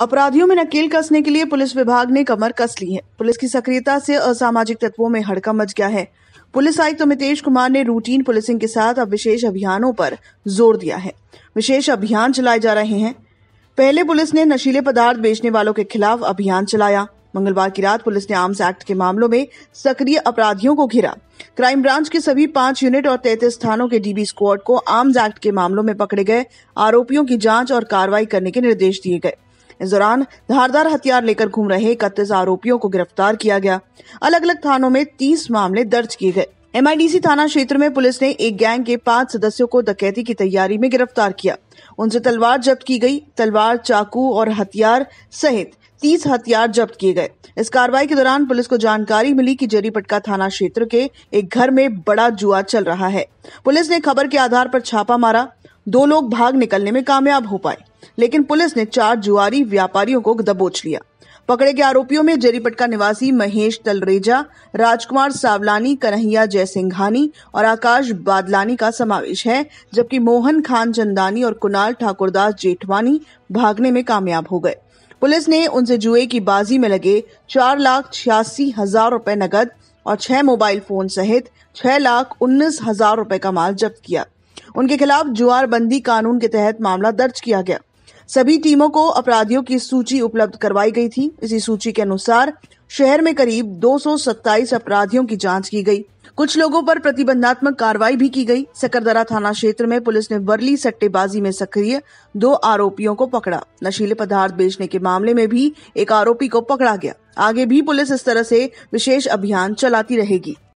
अपराधियों में नकेल कसने के लिए पुलिस विभाग ने कमर कस ली है पुलिस की सक्रियता से असामाजिक तत्वों में हड़कम मच गया है पुलिस आयुक्त अमितेश कुमार ने रूटीन पुलिसिंग के साथ अब विशेष अभियानों पर जोर दिया है विशेष अभियान चलाए जा रहे हैं पहले पुलिस ने नशीले पदार्थ बेचने वालों के खिलाफ अभियान चलाया मंगलवार की रात पुलिस ने आर्म्स एक्ट के मामलों में सक्रिय अपराधियों को घिरा क्राइम ब्रांच के सभी पांच यूनिट और तैतीस थानों के डीबी स्क्वाड को आर्म्स एक्ट के मामलों में पकड़े गए आरोपियों की जांच और कार्रवाई करने के निर्देश दिए गए इस दौरान धारदार हथियार लेकर घूम रहे इकतीस आरोपियों को गिरफ्तार किया गया अलग अलग थानों में तीस मामले दर्ज किए गए एम थाना क्षेत्र में पुलिस ने एक गैंग के पांच सदस्यों को डकैती की तैयारी में गिरफ्तार किया उनसे तलवार जब्त की गई तलवार चाकू और हथियार सहित तीस हथियार जब्त किए गए इस कार्रवाई के दौरान पुलिस को जानकारी मिली कि जरीपटका थाना क्षेत्र के एक घर में बड़ा जुआ चल रहा है पुलिस ने खबर के आधार पर छापा मारा दो लोग भाग निकलने में कामयाब हो पाए लेकिन पुलिस ने चार जुआरी व्यापारियों को दबोच लिया पकड़े गए आरोपियों में जेरीपटका निवासी महेश तलरेजा राजकुमार सावलानी कन्हैया जय सिंघानी और आकाश बादलानी का समावेश है जबकि मोहन खान चंदानी और कुणाल ठाकुरदास जेठवानी भागने में कामयाब हो गए पुलिस ने उनसे जुए की बाजी में लगे चार लाख छियासी हजार रूपए नकद और छह मोबाइल फोन सहित छह लाख उन्नीस हजार रूपए का माल जब्त किया उनके खिलाफ जुआरबंदी कानून के तहत मामला दर्ज किया गया सभी टीमों को अपराधियों की सूची उपलब्ध करवाई गई थी इसी सूची के अनुसार शहर में करीब दो अपराधियों की जांच की गई कुछ लोगों पर प्रतिबंधात्मक कार्रवाई भी की गई सकरदरा थाना क्षेत्र में पुलिस ने वर्ली सट्टेबाजी में सक्रिय दो आरोपियों को पकड़ा नशीले पदार्थ बेचने के मामले में भी एक आरोपी को पकड़ा गया आगे भी पुलिस इस तरह से विशेष अभियान चलाती रहेगी